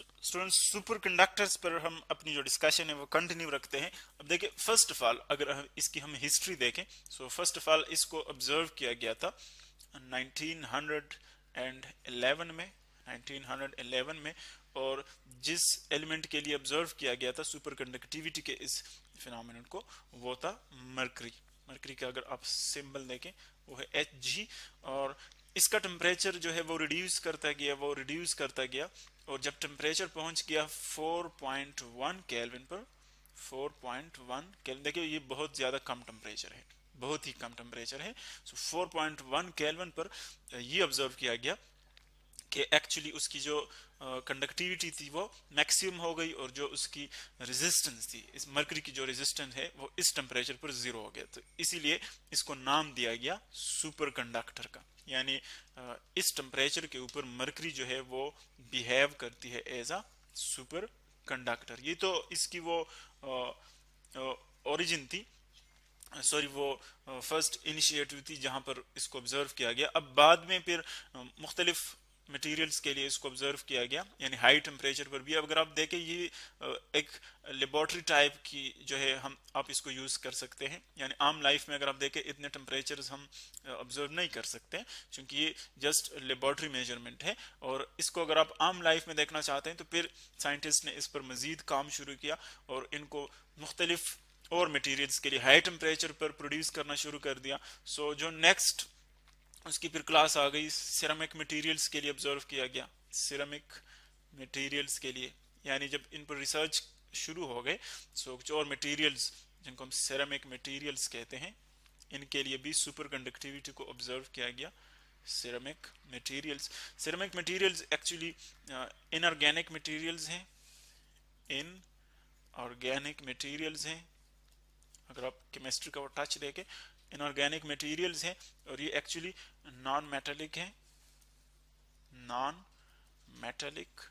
students super conductors पर हम अपनी जो डिस्कशन है वो कंटिन्यू रखते हैं अब देखिए फर्स्ट ऑफ ऑल अगर हम इसकी हम हिस्ट्री देखें सो फर्स्ट ऑफ ऑल इसको ऑब्जर्व किया गया था 1911 में 1911 में और जिस एलिमेंट के लिए ऑब्जर्व किया गया था सुपर कंडक्टिविटी के इस फिनोमिन को वो था मरकरी मरकरी का अगर आप सिंबल देखें वो है एच जी और इसका टेम्परेचर जो है वो रिड्यूस करता गया वो रिड्यूस करता गया और जब टेम्परेचर पहुंच गया 4.1 केल्विन पर 4.1 केल्विन देखिए ये बहुत ज़्यादा कम टेम्परेचर है बहुत ही कम टेम्परेचर है सो so 4.1 केल्विन पर ये ऑब्जर्व किया गया कि एक्चुअली उसकी जो कंडक्टिविटी uh, थी वो मैक्सिमम हो गई और जो उसकी रेजिस्टेंस थी इस मरकरी की जो रेजिस्टेंस है वो इस टेम्परेचर पर जीरो हो गया तो इसीलिए इसको नाम दिया गया सुपर कंडक्टर का यानी uh, इस टेम्परेचर के ऊपर मरकरी जो है वो बिहेव करती है एज अ सुपर कंडक्टर ये तो इसकी वो ओरिजिन uh, थी सॉरी वो फर्स्ट इनिशिएटिव थी जहां पर इसको ऑब्जर्व किया गया अब बाद में फिर मुख्तलिफ मटेरियल्स के लिए इसको ऑब्जर्व किया गया यानी हाई टेम्परेचर पर भी अगर आप देखें ये एक लेबॉर्टरी टाइप की जो है हम आप इसको यूज़ कर सकते हैं यानी आम लाइफ में अगर आप देखें इतने टेम्परेचर हम ऑब्जर्व नहीं कर सकते क्योंकि ये जस्ट लेबॉर्टरी मेजरमेंट है और इसको अगर आप आम लाइफ में देखना चाहते हैं तो फिर साइंटिस्ट ने इस पर मज़ीद काम शुरू किया और इनको मुख्तलिफ और मटेरियल्स के लिए हाई टेम्परेचर पर प्रोड्यूस करना शुरू कर दिया सो so, जो नेक्स्ट उसकी फिर क्लास आ गई सिरामिक मटेरियल्स के लिए ऑब्जर्व किया गया सिरामिक मटेरियल्स के लिए यानी जब इन पर रिसर्च शुरू हो गए सो कुछ और मटेरियल्स जिनको हम सिरामिक मटेरियल्स कहते हैं इनके लिए भी सुपर कंडक्टिविटी को ऑब्जर्व किया गया ceramic materials ceramic materials actually inorganic materials हैं इन ऑर्गेनिक मटेरियल्स हैं अगर आप केमिस्ट्री का वो टच देखें इनऑर्गेनिक मटेरियल्स हैं और ये एक्चुअली नॉन मेटेलिक हैं नॉन मेटेलिक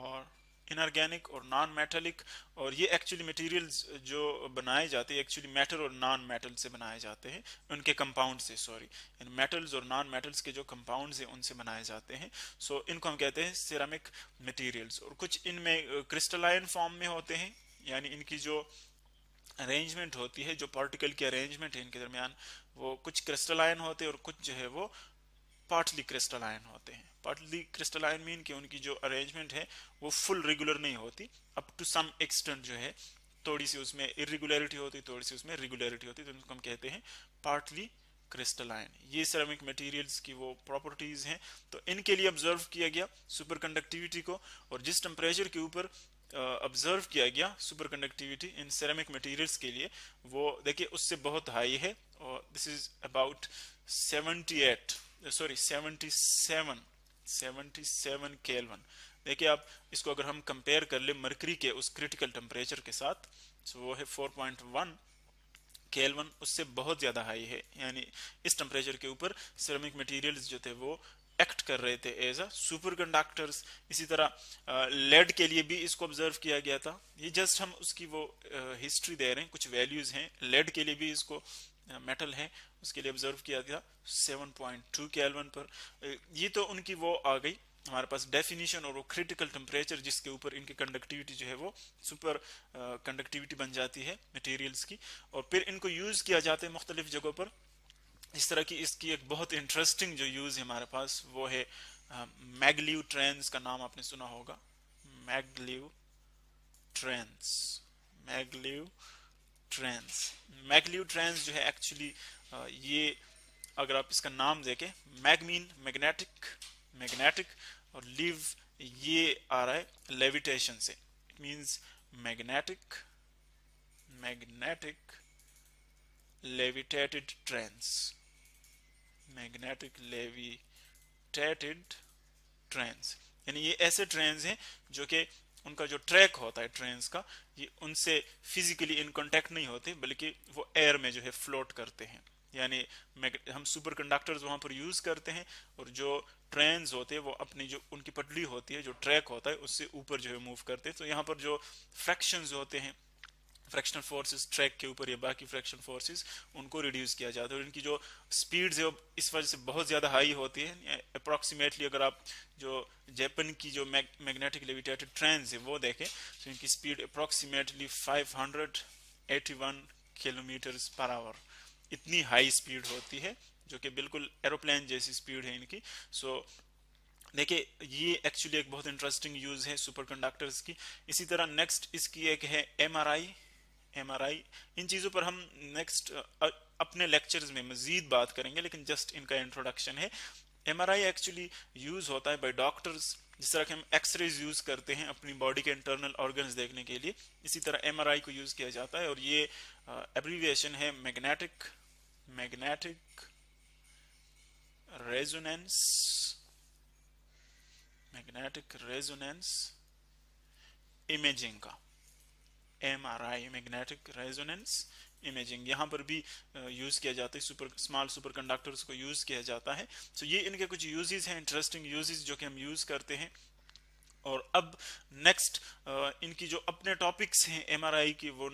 और इनऑर्गेनिक और नॉन मेटेलिक और ये एक्चुअली मटेरियल्स जो बनाए जाते हैं एक्चुअली मेटल और नॉन मेटल से बनाए जाते हैं उनके कंपाउंड से सॉरी इन मेटल्स और नॉन मेटल्स के जो कंपाउंड हैं उनसे बनाए जाते हैं सो so, इनको हम कहते हैं सिरामिक मटेरियल्स और कुछ इनमें क्रिस्टलाइन फॉर्म में होते हैं यानी इनकी जो अरेंजमेंट होती है जो पार्टिकल की अरेंजमेंट है इनके दरमियान वो कुछ क्रिस्टलाइन होते हैं और कुछ जो है वो पार्टली क्रिस्टलाइन होते हैं पार्टली क्रिस्टलाइन मीन कि उनकी जो अरेंजमेंट है वो फुल रेगुलर नहीं होती अप टू सम एक्सटेंट जो है थोड़ी सी उसमें इरेगुलरिटी होती थोड़ी सी उसमें रेगुलरिटी होती तो उनको हम कहते हैं पार्टली क्रिस्टलाइन ये सेरामिक मटेरियल्स की वो प्रॉपर्टीज़ हैं तो इनके लिए ऑब्जर्व किया गया सुपर कंडक्टिविटी को और जिस टेम्परेचर के ऊपर ऑब्जर्व किया गया सुपर कंडक्टिविटी इन सेरेमिक मटेरियल्स के लिए वो देखिए उससे बहुत हाई है और this is about 78 sorry 77 77 Kelvin देखिए आप इसको अगर हम कंपेयर कर ले मरकरी के उस क्रिटिकल टेम्परेचर के साथ तो वो है 4.1 पॉइंट केल्वन उससे बहुत ज़्यादा हाई है यानी इस टेम्परेचर के ऊपर सेरेमिक मटेरियल्स जो थे वो एक्ट कर रहे थे एज अ सुपर कंडक्टर्स इसी तरह लेड के लिए भी इसको ऑब्जर्व किया गया था ये जस्ट हम उसकी वो हिस्ट्री दे रहे हैं कुछ वैल्यूज हैं लेड के लिए भी इसको मेटल है उसके लिए ऑब्जर्व किया गया 7.2 पॉइंट पर ये तो उनकी वो आ गई हमारे पास डेफिनेशन और वो क्रिटिकल टेम्परेचर जिसके ऊपर इनकी कंडक्टिविटी जो है वो सुपर कंडक्टिविटी बन जाती है मटेरियल्स की और फिर इनको यूज़ किया जाता है मुख्तलिफ जगहों पर इस तरह की इसकी एक बहुत इंटरेस्टिंग जो यूज है हमारे पास वो है uh, ट्रेंस का नाम आपने सुना होगा maglev trains maglev trains maglev trains जो है एक्चुअली ये अगर आप इसका नाम देखें मैगमीन मैग्नेटिक मैग्नेटिक और लिव ये आ रहा है लेविटेशन से it means magnetic magnetic levitated trains magnetic levitated train trains यानी ये ऐसे ट्रेन हैं जो कि उनका जो ट्रैक होता है ट्रेंस का ये उनसे फिजिकली इन कांटेक्ट नहीं होते बल्कि वो एयर में जो है फ्लोट करते हैं यानी हम सुपर कंडक्टर्स वहाँ पर यूज़ करते हैं और जो ट्रेन होते हैं वो अपनी जो उनकी पटली होती है जो ट्रैक होता है उससे ऊपर जो है मूव करते हैं तो यहाँ पर जो फ्रैक्शंस होते हैं फ्रैक्शनल फोर्सेस ट्रैक के ऊपर या बाकी फ्रैक्शन फोर्सेस उनको रिड्यूस किया जाता है और इनकी जो स्पीड्स है वो इस वजह से बहुत ज़्यादा हाई होती है अप्रॉक्सीमेटली अगर आप जो जापान की जो मैग्नेटिक लेविटेटेड ट्रेन है वो देखें तो इनकी speed approximately one kilometre per hour इतनी हाई स्पीड होती है जो कि बिल्कुल एरोप्लेन जैसी स्पीड है इनकी सो so, देखिए ये एक्चुअली एक बहुत इंटरेस्टिंग यूज़ है सुपर कंडक्टर्स की इसी तरह नेक्स्ट इसकी एक है एमआरआई एम इन चीज़ों पर हम नेक्स्ट अपने लेक्चर्स में मज़ीद बात करेंगे लेकिन जस्ट इनका इंट्रोडक्शन है एम एक्चुअली यूज़ होता है बाई डॉक्टर्स जिस तरह के हम एक्सरेज यूज़ करते हैं अपनी बॉडी के इंटरनल ऑर्गन्स देखने के लिए इसी तरह एम को यूज़ किया जाता है और ये एब्रीविएशन है magnetic magnetic resonance magnetic resonance imaging का M R I magnetic resonance imaging यहाँ पर भी यूज़ किया जाता है सुपर स्मॉल सुपर कंडक्टर्स को यूज़ किया जाता है सो so ये इनके कुछ यूजेज़ हैं इंटरेस्टिंग यूजेज़ जो कि हम यूज़ करते हैं और अब नेक्स्ट इनकी जो अपने टॉपिक्स हैं एमआरआई की वो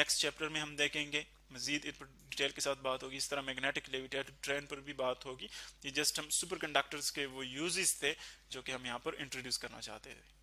नेक्स्ट चैप्टर में हम देखेंगे मजीद इन पर डिटेल के साथ बात होगी इस तरह मैग्नेटिक लेविटेटिव ट्रेन पर भी बात होगी ये जस्ट हम सुपर कंडक्टर्स के वो यूजेस थे जो कि हम यहाँ पर इंट्रोड्यूस करना चाहते थे